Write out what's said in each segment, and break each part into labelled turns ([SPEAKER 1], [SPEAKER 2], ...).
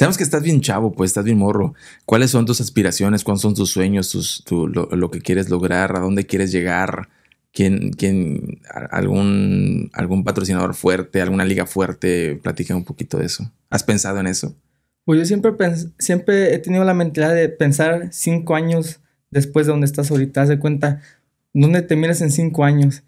[SPEAKER 1] Sabemos que estás bien chavo, pues estás bien morro. ¿Cuáles son tus aspiraciones? ¿Cuáles son tus sueños? lo, que quieres lograr, a dónde quieres llegar, ¿Quién, quién, algún, algún patrocinador fuerte, alguna liga fuerte, platica un poquito de eso. ¿Has pensado en eso?
[SPEAKER 2] Pues yo siempre, siempre he tenido la mentalidad de pensar cinco años después de donde estás ahorita, haz de cuenta, ¿dónde te miras en cinco años?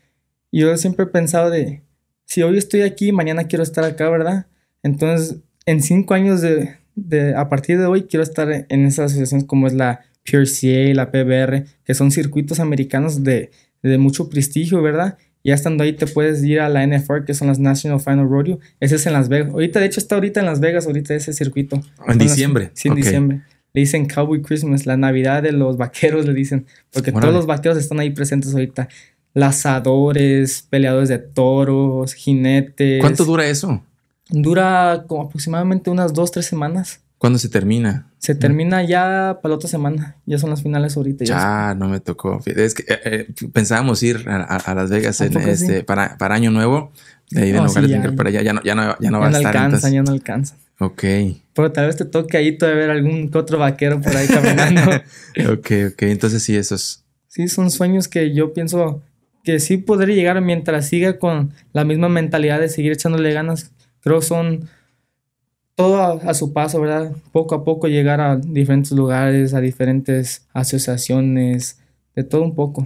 [SPEAKER 2] Y Yo siempre he pensado de, si hoy estoy aquí, mañana quiero estar acá, ¿verdad? Entonces, en cinco años de, de, a partir de hoy quiero estar en esas asociaciones como es la PRCA, la PBR, que son circuitos americanos de, de mucho prestigio, ¿verdad? Ya estando ahí te puedes ir a la NFR, que son las National Final Rodeo. Ese es en Las Vegas. Ahorita, de hecho, está ahorita en Las Vegas, ahorita ese circuito. En diciembre. sí, en diciembre. Le dicen Cowboy Christmas, la Navidad de los vaqueros, le dicen. Porque todos los vaqueros están ahí presentes ahorita. Lazadores, peleadores de toros, jinetes. ¿Cuánto dura eso? Dura como aproximadamente unas dos, tres semanas.
[SPEAKER 1] ¿Cuándo se termina? Se mm. termina
[SPEAKER 2] ya para la otra semana. Ya son las finales ahorita. Ya,
[SPEAKER 1] no me tocó. Es que eh, eh, pensábamos ir a, Las Vegas este, para, Año Nuevo. De ahí de ya, Ya no, ya no, va a estar. Alcanza, Ya no alcanza, ya no alcanza. Ok. Pero
[SPEAKER 2] tal vez te toque ahí todavía ver algún otro vaquero por ahí caminando.
[SPEAKER 1] ok, ok. Entonces sí, esos.
[SPEAKER 2] Sí, son sueños que yo pienso que sí podré llegar mientras siga con la misma mentalidad de seguir echándole ganas Creo son todo a, a, su paso, ¿verdad? Poco a poco llegar a diferentes lugares, a diferentes asociaciones, de todo un poco.